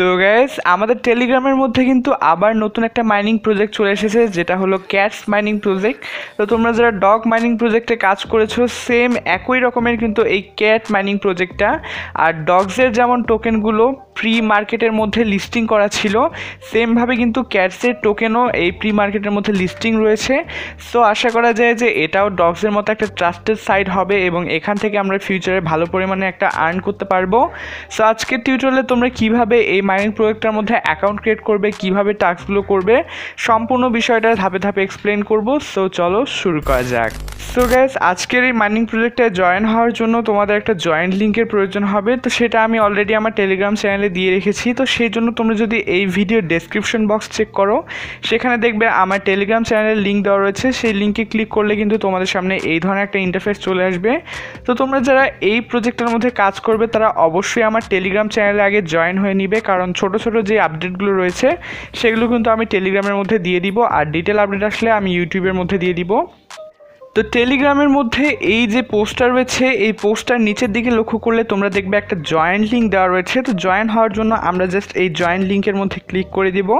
so gas আমাদের টেলিগ্রামের মধ্যে কিন্তু আবার নতুন একটা মাইনিং প্রজেক্ট চলে এসেছে যেটা হলো ক্যাটস মাইনিং প্রজেক্ট তো তোমরা যারা ডগ মাইনিং প্রজেক্টে কাজ করেছো সেম একই রকমের কিন্তু এই ক্যাট মাইনিং প্রজেক্টটা আর ডগসের যেমন টোকেনগুলো প্রি মার্কেটের মধ্যে লিস্টিং করা ছিল সেমভাবে কিন্তু ক্যাটসের টোকেনও এই প্রি মার্কেটের মধ্যে লিস্টিং রয়েছে সো আশা করা যায় যে এটাও ডগসের মতো একটা ট্রাস্টেড সাইট হবে এবং এখান থেকে আমরা ফিউচারে ভালো পরিমাণে একটা আর্ন করতে পারবো সো আজকের টিউটোরিয়ালে তোমরা কীভাবে এই মাইনিং প্রজেক্টটার মধ্যে অ্যাকাউন্ট ক্রিয়েট করবে কিভাবে টাস্কগুলো করবে সম্পূর্ণ বিষয়টা ধাপে ধাপে এক্সপ্লেন করব সো চলো শুরু করা যাক সো গ্যাস আজকের এই মাইনিং প্রোজেক্টে জয়েন হওয়ার জন্য তোমাদের একটা জয়েন্ট লিঙ্কের প্রয়োজন হবে তো সেটা আমি অলরেডি আমার টেলিগ্রাম চ্যানেলে দিয়ে রেখেছি তো সেই জন্য তোমরা যদি এই ভিডিও ডেসক্রিপশন বক্স চেক করো সেখানে দেখবে আমার টেলিগ্রাম চ্যানেলের লিঙ্ক দেওয়া রয়েছে সেই লিঙ্কে ক্লিক করলে কিন্তু তোমাদের সামনে এই ধরনের একটা ইন্টারফেস চলে আসবে তো তোমরা যারা এই প্রজেক্টের মধ্যে কাজ করবে তারা অবশ্যই আমার টেলিগ্রাম চ্যানেলে আগে জয়েন হয়ে নিবে কারণ ছোট ছোট যে আপডেটগুলো রয়েছে সেগুলো কিন্তু আমি টেলিগ্রামের মধ্যে দিয়ে দিব আর ডিটেল আপডেট আসলে আমি ইউটিউবের মধ্যে দিয়ে দিব তো টেলিগ্রামের মধ্যে এই যে পোস্টটা রয়েছে এই পোস্টটার নিচের দিকে লক্ষ্য করলে তোমরা দেখবে একটা জয়েন্ট লিঙ্ক দেওয়া রয়েছে তো জয়েন হওয়ার জন্য আমরা জাস্ট এই জয়েন্ট লিঙ্কের মধ্যে ক্লিক করে দেব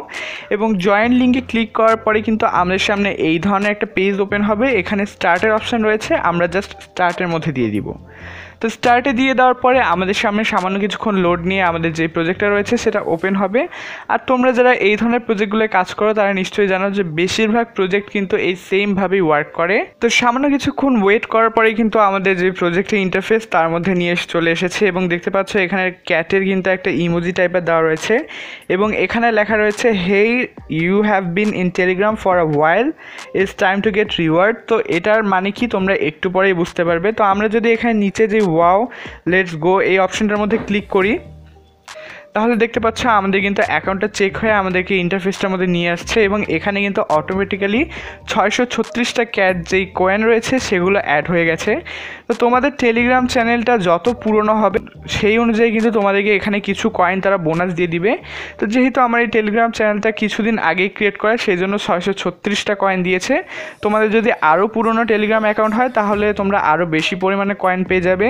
এবং জয়েন্ট লিঙ্কে ক্লিক করার পরে কিন্তু আমাদের সামনে এই ধরনের একটা পেজ ওপেন হবে এখানে স্টার্টের অপশান রয়েছে আমরা জাস্ট স্টার্টের মধ্যে দিয়ে দিব তো স্টার্টে দিয়ে দেওয়ার পরে আমাদের সামনে সামান্য কিছুক্ষণ লোড নিয়ে আমাদের যে প্রজেক্টটা রয়েছে সেটা ওপেন হবে আর তোমরা যারা এই ধরনের প্রজেক্টগুলো কাজ করো তারা নিশ্চয়ই জানো যে বেশিরভাগ প্রজেক্ট কিন্তু এই সেমভাবেই ওয়ার্ক করে তো সামান্য কিছুক্ষণ ওয়েট করার পরেই কিন্তু আমাদের যে প্রজেক্টের ইন্টারফেস তার মধ্যে নিয়ে এসে চলে এসেছে এবং দেখতে পাচ্ছ এখানে ক্যাটের কিন্তু একটা ইমোজি টাইপের দেওয়া রয়েছে এবং এখানে লেখা রয়েছে hey you have been in Telegram for a while it's time to get reward তো এটার মানে কি তোমরা একটু পরেই বুঝতে পারবে তো আমরা যদি এখানে নিচে যে ওয়াও লেটস গো এই অপশনটার মধ্যে ক্লিক করি তাহলে দেখতে পাচ্ছ আমাদের কিন্তু অ্যাকাউন্টটা চেক হয়ে আমাদেরকে ইন্টারফেসটার মধ্যে নিয়ে আসছে এবং এখানে কিন্তু অটোমেটিক্যালি ছয়শো ছত্রিশটা ক্যাট যেই কয়েন রয়েছে সেগুলো অ্যাড হয়ে গেছে তো তোমাদের টেলিগ্রাম চ্যানেলটা যত পুরনো হবে সেই অনুযায়ী কিন্তু তোমাদেরকে এখানে কিছু কয়েন তারা বোনাস দিয়ে দিবে তো যেহেতু আমার এই টেলিগ্রাম চ্যানেলটা কিছুদিন আগেই ক্রিয়েট করা সেই জন্য ছয়শো ছত্রিশটা কয়েন দিয়েছে তোমাদের যদি আরও পুরনো টেলিগ্রাম অ্যাকাউন্ট হয় তাহলে তোমরা আরও বেশি পরিমাণে কয়েন পেয়ে যাবে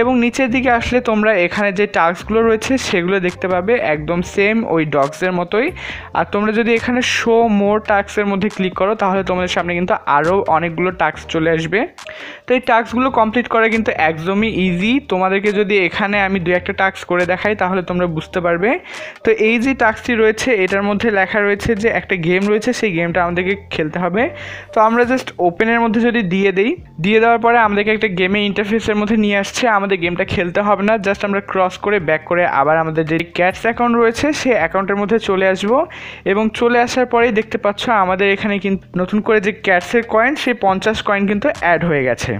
এবং নিচের দিকে আসলে তোমরা এখানে যে টাস্কগুলো রয়েছে সেগুলো দেখতে পাবে একদম সেম ওই ডগসের মতোই আর তোমরা যদি এখানে শো মোর টাস্কের মধ্যে ক্লিক করো তাহলে তোমাদের সামনে কিন্তু আরও অনেকগুলো টাস্ক চলে আসবে তো এই টাস্কগুলো কমপ্লিট করা কিন্তু একদমই ইজি তোমাদেরকে যদি এখানে আমি দু একটা টাস্ক করে দেখাই তাহলে তোমরা বুঝতে পারবে তো এই যে টাস্কটি রয়েছে এটার মধ্যে লেখা রয়েছে যে একটা গেম রয়েছে সেই গেমটা আমাদেরকে খেলতে হবে তো আমরা জাস্ট ওপেনের মধ্যে যদি দিয়ে দিই দিয়ে দেওয়ার পরে আমাদেরকে একটা গেমে ইন্টারফেসের মধ্যে নিয়ে আসছে আমাদের গেমটা খেলতে হবে না জাস্ট আমরা ক্রস করে ব্যাক করে আবার আমাদের যে যে ক্যাটস অ্যাকাউন্ট রয়েছে সেই অ্যাকাউন্টের মধ্যে চলে আসব এবং চলে আসার পরেই দেখতে পাচ্ছ আমাদের এখানে কিন্তু নতুন করে যে ক্যাটসের কয়েন সেই পঞ্চাশ কয়েন কিন্তু অ্যাড হয়ে গেছে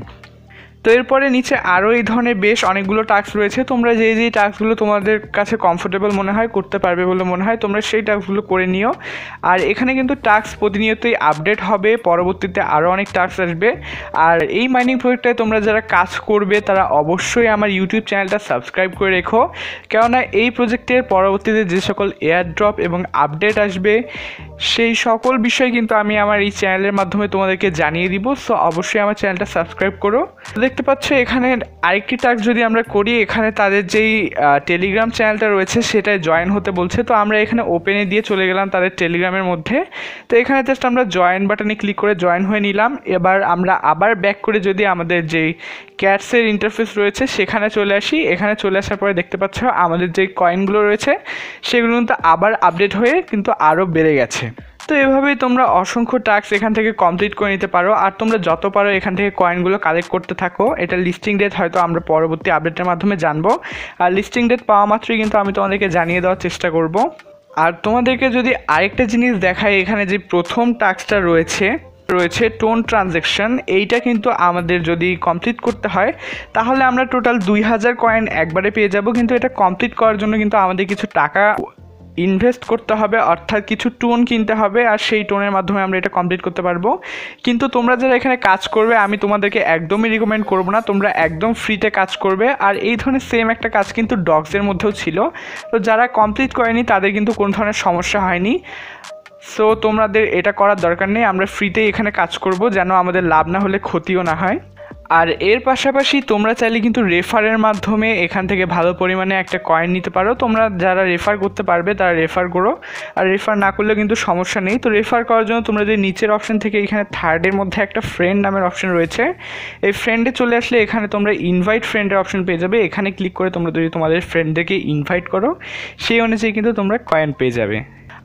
তো এরপরে নিচে আরও এই ধরনের বেশ অনেকগুলো টাস্ক রয়েছে তোমরা যেই যেই টাস্কগুলো তোমাদের কাছে কমফোর্টেবল মনে হয় করতে পারবে বলে মনে হয় তোমরা সেই টাস্কগুলো করে নিও আর এখানে কিন্তু টাস্ক প্রতিনিয়তই আপডেট হবে পরবর্তীতে আরও অনেক টাস্ক আসবে আর এই মাইনিং প্রজেক্টটায় তোমরা যারা কাজ করবে তারা অবশ্যই আমার ইউটিউব চ্যানেলটা সাবস্ক্রাইব করে রেখো কেননা এই প্রজেক্টের পরবর্তীতে যে সকল এয়ার ড্রপ এবং আপডেট আসবে সেই সকল বিষয় কিন্তু আমি আমার এই চ্যানেলের মাধ্যমে তোমাদেরকে জানিয়ে দিব সো অবশ্যই আমার চ্যানেলটা সাবস্ক্রাইব করো দেখতে পাচ্ছ এখানে আরেকটি টাস্ক যদি আমরা করি এখানে তাদের যেই টেলিগ্রাম চ্যানেলটা রয়েছে সেটায় জয়েন হতে বলছে তো আমরা এখানে ওপেনে দিয়ে চলে গেলাম তাদের টেলিগ্রামের মধ্যে তো এখানে জাস্ট আমরা জয়েন বাটনে ক্লিক করে জয়েন হয়ে নিলাম এবার আমরা আবার ব্যাক করে যদি আমাদের যেই ক্যাটসের ইন্টারফেস রয়েছে সেখানে চলে আসি এখানে চলে আসার পরে দেখতে পাচ্ছ আমাদের যে কয়েনগুলো রয়েছে সেগুলো কিন্তু আবার আপডেট হয়ে কিন্তু আরও বেড়ে গেছে তো এভাবেই তোমরা অসংখ্য টাস্ক এখান থেকে কমপ্লিট করে নিতে পারো আর তোমরা যত পারো এখান থেকে কয়েনগুলো কালেক্ট করতে থাকো এটা লিস্টিং ডেট হয়তো আমরা পরবর্তী আপডেটের মাধ্যমে জানবো আর লিস্টিং ডেট পাওয়া মাত্রই কিন্তু আমি তোমাদেরকে জানিয়ে দেওয়ার চেষ্টা করব আর তোমাদেরকে যদি আরেকটা জিনিস দেখায় এখানে যে প্রথম টাস্কটা রয়েছে রয়েছে টোন ট্রানজ্যাকশন এইটা কিন্তু আমাদের যদি কমপ্লিট করতে হয় তাহলে আমরা টোটাল দুই হাজার কয়েন একবারে পেয়ে যাব কিন্তু এটা কমপ্লিট করার জন্য কিন্তু আমাদের কিছু টাকা ইনভেস্ট করতে হবে অর্থাৎ কিছু টোন কিনতে হবে আর সেই টোনের মাধ্যমে আমরা এটা কমপ্লিট করতে পারবো কিন্তু তোমরা যারা এখানে কাজ করবে আমি তোমাদেরকে একদমই রিকমেন্ড করবো না তোমরা একদম ফ্রিতে কাজ করবে আর এই ধরনের সেম একটা কাজ কিন্তু ডগসের মধ্যেও ছিল তো যারা কমপ্লিট করেনি তাদের কিন্তু কোনো ধরনের সমস্যা হয়নি সো তোমাদের এটা করার দরকার নেই আমরা ফ্রিতেই এখানে কাজ করব যেন আমাদের লাভ না হলে ক্ষতিও না হয় আর এর পাশাপাশি তোমরা চাইলে কিন্তু রেফারের মাধ্যমে এখান থেকে ভালো পরিমাণে একটা কয়েন নিতে পারো তোমরা যারা রেফার করতে পারবে তারা রেফার করো আর রেফার না করলে কিন্তু সমস্যা নেই তো রেফার করার জন্য তোমরা যদি নিচের অপশন থেকে এখানে থার্ডের মধ্যে একটা ফ্রেন্ড নামের অপশন রয়েছে এই ফ্রেন্ডে চলে আসলে এখানে তোমরা ইনভাইট ফ্রেন্ডের অপশন পেয়ে যাবে এখানে ক্লিক করে তোমরা যদি তোমাদের ফ্রেন্ডদেরকে ইনভাইট করো সেই অনুযায়ী কিন্তু তোমরা কয়েন পেয়ে যাবে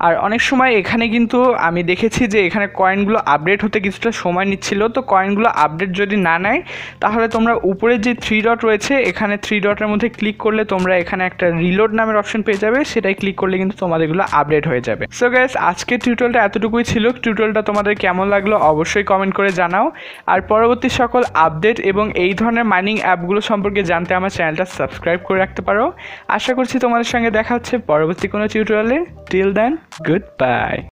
আর অনেক সময় এখানে কিন্তু আমি দেখেছি যে এখানে কয়েনগুলো আপডেট হতে কিছুটা সময় নিচ্ছিল তো কয়েনগুলো আপডেট যদি না নেয় তাহলে তোমরা উপরে যে থ্রি ডট রয়েছে এখানে থ্রি ডটের মধ্যে ক্লিক করলে তোমরা এখানে একটা রিলোড নামের অপশন পেয়ে যাবে সেটাই ক্লিক করলে কিন্তু তোমাদেরগুলো আপডেট হয়ে যাবে সো গ্যাস আজকের টিউটোরিয়ালটা এতটুকুই ছিল টিউটোরিয়ালটা তোমাদের কেমন লাগলো অবশ্যই কমেন্ট করে জানাও আর পরবর্তী সকল আপডেট এবং এই ধরনের মাইনিং অ্যাপগুলো সম্পর্কে জানতে আমার চ্যানেলটা সাবস্ক্রাইব করে রাখতে পারো আশা করছি তোমাদের সঙ্গে দেখা হচ্ছে পরবর্তী কোনো টিউটোরিয়ালে টিল দেন goodbye